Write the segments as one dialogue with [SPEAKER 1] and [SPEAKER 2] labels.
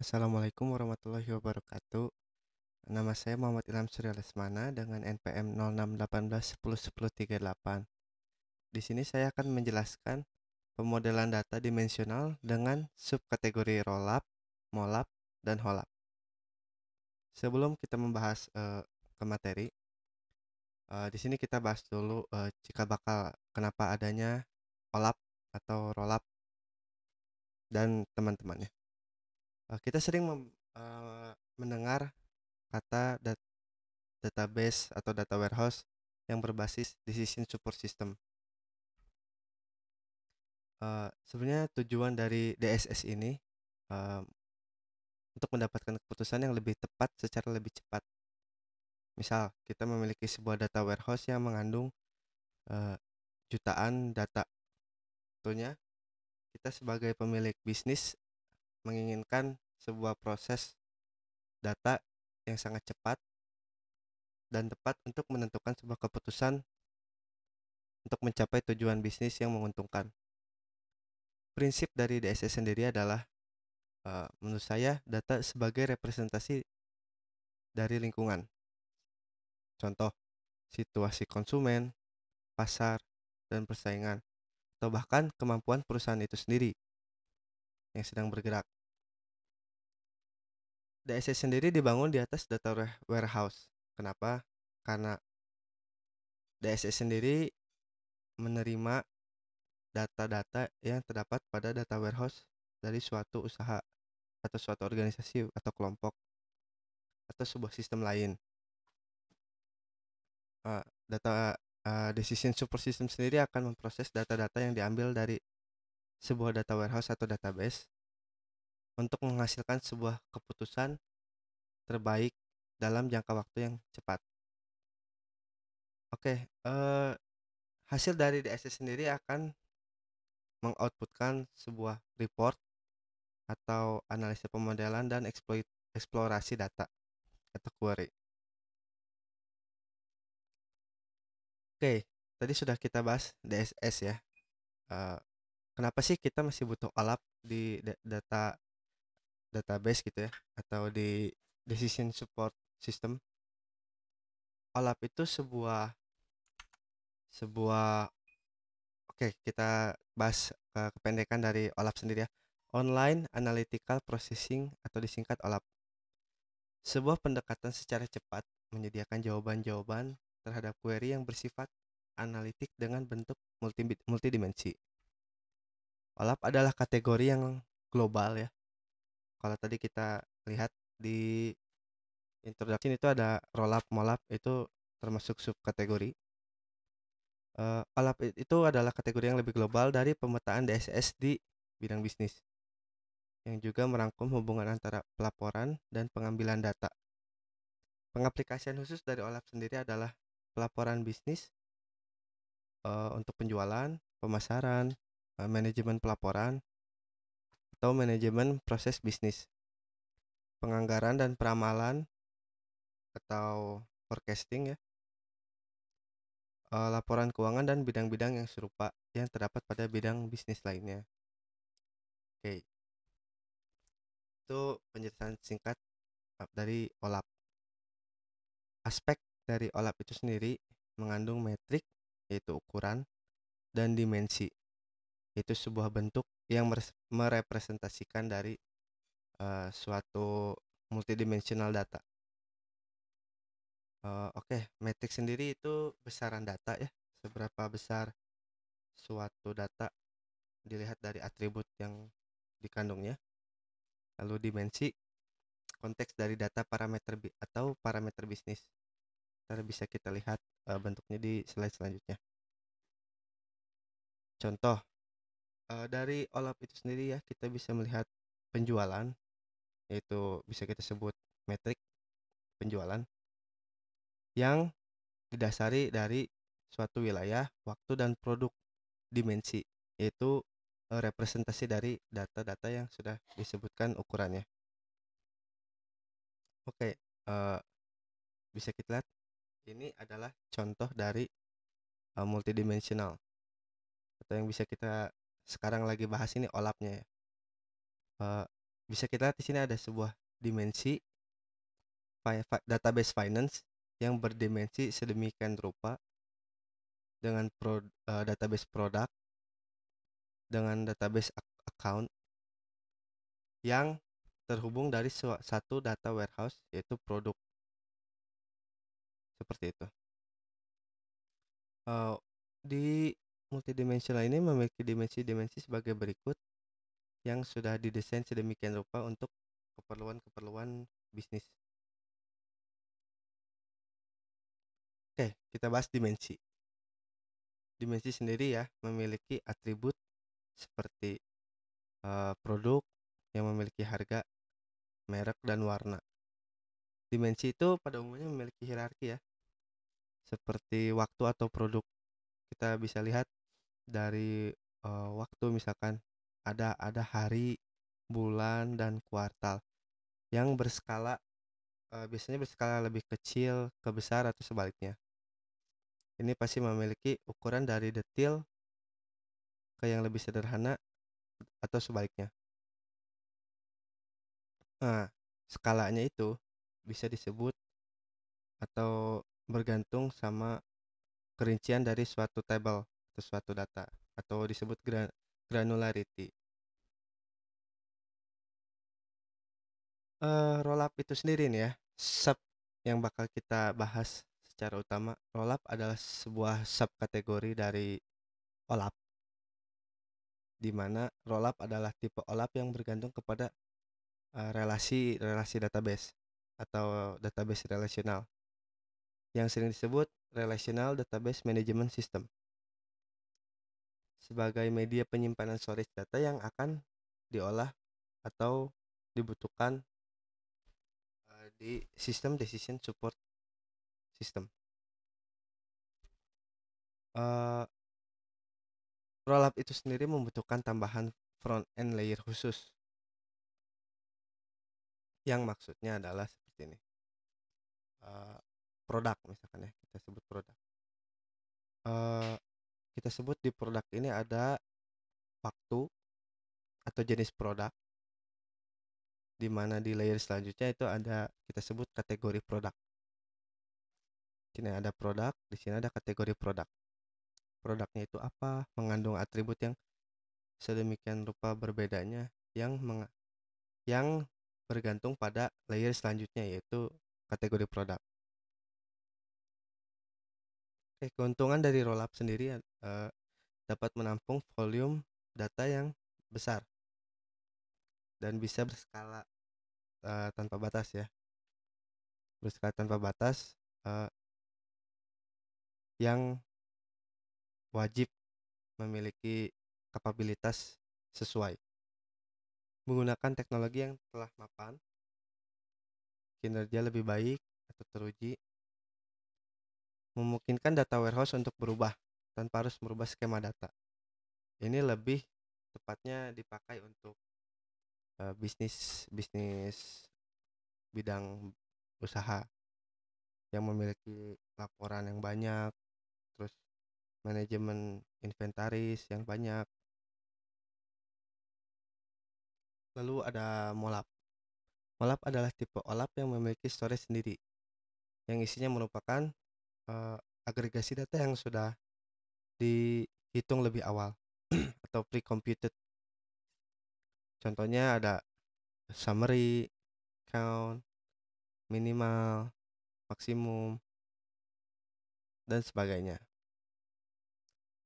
[SPEAKER 1] Assalamualaikum warahmatullahi wabarakatuh. Nama saya Muhammad Ilham Surya Lesmana dengan NPM 0618101038. Di sini saya akan menjelaskan pemodelan data dimensional dengan subkategori roll molap, dan holap. Sebelum kita membahas uh, ke materi, uh, di sini kita bahas dulu uh, jika bakal kenapa adanya olap atau roll dan teman-temannya uh, kita sering mem, uh, mendengar kata dat database atau data warehouse yang berbasis decision support system. Uh, sebenarnya tujuan dari DSS ini uh, untuk mendapatkan keputusan yang lebih tepat secara lebih cepat. Misal, kita memiliki sebuah data warehouse yang mengandung uh, jutaan data. Tentunya, kita sebagai pemilik bisnis
[SPEAKER 2] menginginkan sebuah proses data yang sangat cepat dan tepat untuk menentukan sebuah keputusan
[SPEAKER 1] untuk mencapai tujuan bisnis yang menguntungkan. Prinsip dari DSS e sendiri adalah eh, menurut saya data sebagai representasi dari lingkungan. Contoh, situasi konsumen, pasar, dan persaingan, atau bahkan kemampuan perusahaan itu sendiri yang sedang bergerak. DSS sendiri dibangun di atas data warehouse. Kenapa? Karena DSS sendiri menerima data-data yang terdapat pada data warehouse dari suatu usaha atau suatu organisasi atau kelompok atau sebuah sistem lain. Uh, data uh, decision support system sendiri akan memproses data-data yang diambil dari sebuah data warehouse atau database
[SPEAKER 2] untuk menghasilkan sebuah keputusan terbaik dalam jangka waktu yang cepat. Oke, eh, hasil
[SPEAKER 1] dari DSS sendiri akan mengoutputkan sebuah report
[SPEAKER 2] atau analisa pemodelan dan exploit, eksplorasi data atau query. Oke, tadi sudah kita bahas DSS ya. Uh, kenapa sih kita masih butuh OLAP di
[SPEAKER 1] data database gitu ya atau di decision support system OLAP itu sebuah sebuah oke okay, kita bahas ke eh, kependekan dari OLAP sendiri ya Online Analytical Processing atau disingkat OLAP sebuah pendekatan secara cepat menyediakan jawaban-jawaban terhadap query yang bersifat analitik dengan bentuk multi multidimensi OLAP adalah kategori yang global ya. Kalau tadi kita lihat di introduction itu ada roll up, molap itu termasuk subkategori. Uh, eh, OLAP itu adalah kategori yang lebih global dari pemetaan DSS di bidang bisnis yang juga merangkum hubungan antara pelaporan dan pengambilan data. Pengaplikasian khusus dari OLAP sendiri adalah pelaporan bisnis uh, untuk penjualan, pemasaran, Eh, manajemen pelaporan, atau manajemen proses bisnis, penganggaran dan peramalan, atau forecasting ya, eh, laporan keuangan dan
[SPEAKER 2] bidang-bidang yang serupa yang terdapat pada bidang bisnis lainnya. Oke, itu penjelasan singkat eh, dari OLAP.
[SPEAKER 1] Aspek dari OLAP itu sendiri mengandung metrik yaitu ukuran dan dimensi itu sebuah bentuk yang merepresentasikan dari uh, suatu multidimensional data. Uh, Oke, okay. matrix sendiri itu besaran data ya, seberapa besar suatu data dilihat dari atribut yang dikandungnya. Lalu dimensi konteks dari data parameter bi atau parameter bisnis. Ntar bisa kita lihat uh, bentuknya di slide selanjutnya. Contoh uh, dari olap itu sendiri ya kita bisa melihat penjualan yaitu bisa kita sebut metrik penjualan yang didasari dari suatu wilayah, waktu dan produk dimensi yaitu uh, representasi dari data-data yang sudah disebutkan ukurannya.
[SPEAKER 2] Oke, uh,
[SPEAKER 1] bisa kita lihat ini adalah contoh dari uh, multidimensional atau yang bisa kita sekarang lagi bahas ini olapnya ya. Uh, bisa kita lihat di sini ada sebuah dimensi database finance yang berdimensi sedemikian rupa dengan pro, uh, database produk dengan database account
[SPEAKER 2] yang terhubung dari satu data warehouse yaitu produk seperti itu uh, di
[SPEAKER 1] multidimensi lainnya memiliki dimensi-dimensi sebagai berikut yang sudah didesain
[SPEAKER 2] sedemikian rupa untuk keperluan-keperluan bisnis. Oke, kita bahas dimensi. Dimensi sendiri ya memiliki atribut seperti uh, produk
[SPEAKER 1] yang memiliki harga, merek, dan warna. Dimensi itu pada umumnya memiliki hierarki ya, seperti waktu atau produk. Kita bisa lihat dari, uh, waktu misalkan ada ada hari, bulan, dan kuartal, yang berskala, biasanya berskala lebih kecil ke besar atau sebaliknya. Ini pasti memiliki ukuran dari
[SPEAKER 2] detil ke yang lebih sederhana atau sebaliknya. Nah, skalanya itu bisa disebut
[SPEAKER 1] atau bergantung sama kerincian dari suatu table
[SPEAKER 2] suatu data atau disebut granularity. Uh, roll up itu sendiri nih ya, sub yang
[SPEAKER 1] bakal kita bahas secara utama. Roll up adalah sebuah sub kategori dari olap. Di mana roll up adalah tipe olap yang bergantung kepada relasi eh, relasi relasi database atau database relasional yang sering disebut Relational Database Management System sebagai media penyimpanan storage data yang akan diolah
[SPEAKER 2] atau dibutuhkan eh, di sistem decision support system. Uh, eh, rollup itu sendiri membutuhkan tambahan front end layer khusus yang maksudnya adalah seperti ini uh, produk misalkan ya kita sebut produk uh, kita sebut di produk ini ada waktu atau jenis produk
[SPEAKER 1] di mana di layer selanjutnya itu ada kita sebut kategori produk. di Sini ada produk, di sini ada kategori produk. Produknya itu apa? Mengandung atribut yang sedemikian rupa berbedanya yang meng yang bergantung pada layer selanjutnya yaitu kategori produk.
[SPEAKER 2] Oke, keuntungan dari rollup sendiri uh, dapat menampung volume data yang besar dan bisa berskala uh, tanpa batas ya berskala tanpa batas uh, yang wajib memiliki kapabilitas sesuai
[SPEAKER 1] menggunakan teknologi yang telah mapan kinerja lebih baik atau teruji memungkinkan data warehouse untuk berubah tanpa harus merubah skema data. Ini lebih tepatnya dipakai untuk uh, bisnis bisnis bidang usaha
[SPEAKER 2] yang memiliki laporan yang banyak, terus manajemen inventaris yang banyak.
[SPEAKER 1] Lalu ada molap. Molap adalah tipe olap yang memiliki storage sendiri, yang isinya merupakan uh, agregasi data yang sudah dihitung lebih awal atau pre-computed. Contohnya ada
[SPEAKER 2] summary, count, minimal, maksimum, dan sebagainya.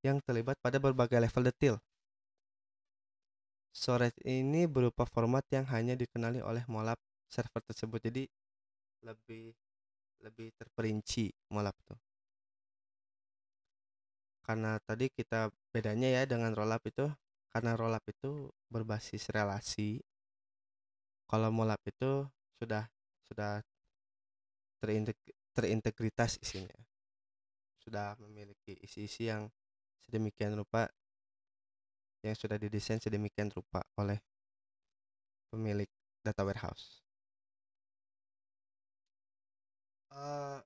[SPEAKER 2] Yang
[SPEAKER 1] terlibat pada berbagai level detail. Storage ini berupa format yang hanya dikenali oleh molap server tersebut. Jadi lebih lebih terperinci molap tuh karena tadi kita bedanya ya dengan roll up itu karena roll up itu berbasis relasi kalau up itu sudah sudah terinteg terintegritas isinya sudah memiliki isi-isi yang
[SPEAKER 2] sedemikian rupa yang sudah didesain sedemikian rupa oleh pemilik data warehouse uh,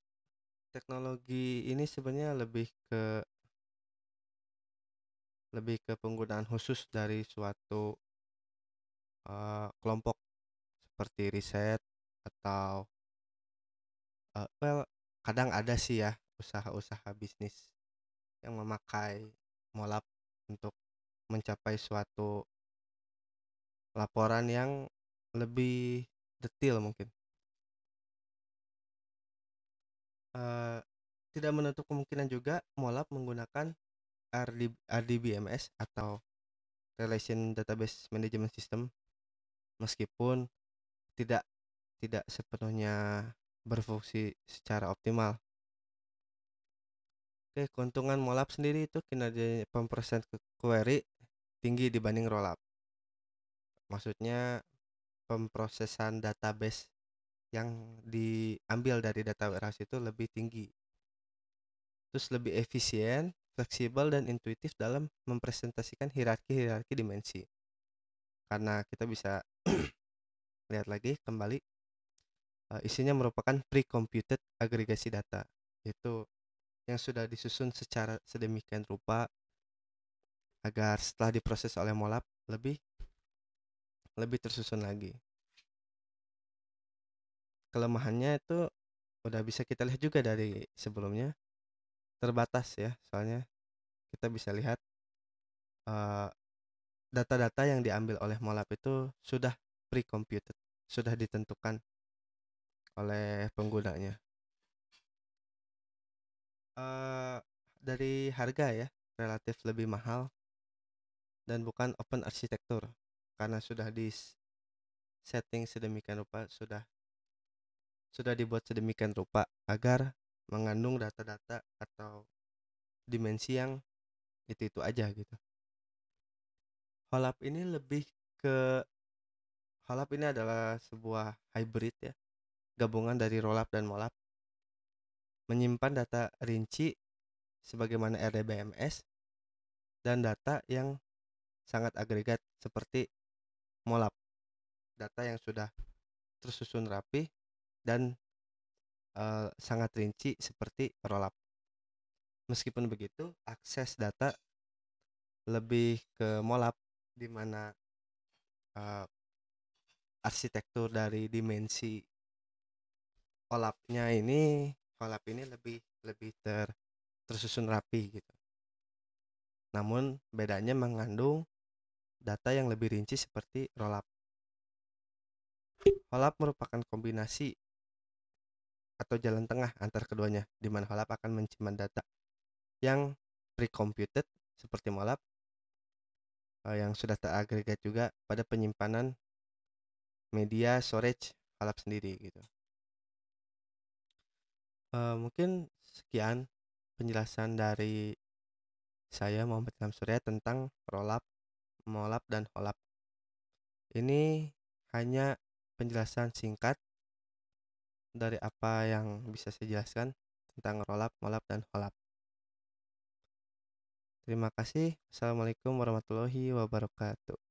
[SPEAKER 2] teknologi ini sebenarnya lebih ke lebih ke penggunaan khusus dari suatu uh, kelompok seperti riset atau uh,
[SPEAKER 1] well kadang ada sih ya usaha-usaha bisnis yang memakai
[SPEAKER 2] molap untuk mencapai suatu laporan yang lebih detail mungkin uh, tidak menutup kemungkinan juga molap menggunakan
[SPEAKER 1] RD, RDBMS atau Relation Database Management System meskipun tidak tidak sepenuhnya berfungsi secara optimal. Oke, keuntungan molap sendiri itu kinerja pemprosesan query tinggi dibanding rollup. Maksudnya pemprosesan database yang diambil dari data warehouse itu lebih tinggi. Terus lebih efisien fleksibel dan intuitif dalam mempresentasikan hierarki-hierarki dimensi. Karena kita bisa lihat lagi kembali eh, isinya merupakan pre-computed agregasi data, yaitu yang sudah disusun secara sedemikian rupa agar setelah diproses oleh molap lebih lebih tersusun lagi. Kelemahannya itu udah bisa kita lihat juga dari sebelumnya terbatas ya soalnya kita bisa lihat data-data uh, yang diambil oleh molap itu sudah pre-computed sudah ditentukan oleh penggunanya uh, dari harga ya relatif lebih mahal dan bukan open arsitektur karena sudah di setting sedemikian rupa sudah sudah dibuat sedemikian rupa agar mengandung data-data atau dimensi yang itu-itu aja gitu. Holap ini lebih ke Holap ini adalah sebuah hybrid ya, gabungan dari roll dan molap. Menyimpan data rinci sebagaimana RDBMS
[SPEAKER 2] dan data yang sangat agregat seperti molap. Data yang sudah tersusun rapi dan Eh,
[SPEAKER 1] sangat rinci seperti rollup. Meskipun begitu, akses data lebih ke molap di mana uh, arsitektur dari dimensi olapnya ini olap ini lebih lebih ter tersusun rapi gitu. Namun bedanya mengandung data yang lebih rinci seperti rolap up. merupakan kombinasi atau jalan tengah antar keduanya, di mana akan menyimpan data yang pre-computed seperti molap eh, yang sudah teragregat juga pada penyimpanan media storage halap sendiri gitu. Uh, mungkin sekian penjelasan dari saya Muhammad Ilham Surya tentang Rolap, Molap, dan Holap. Ini hanya penjelasan singkat dari apa yang bisa
[SPEAKER 2] saya jelaskan tentang rolap, molap, dan holap. Terima kasih. Assalamualaikum warahmatullahi wabarakatuh.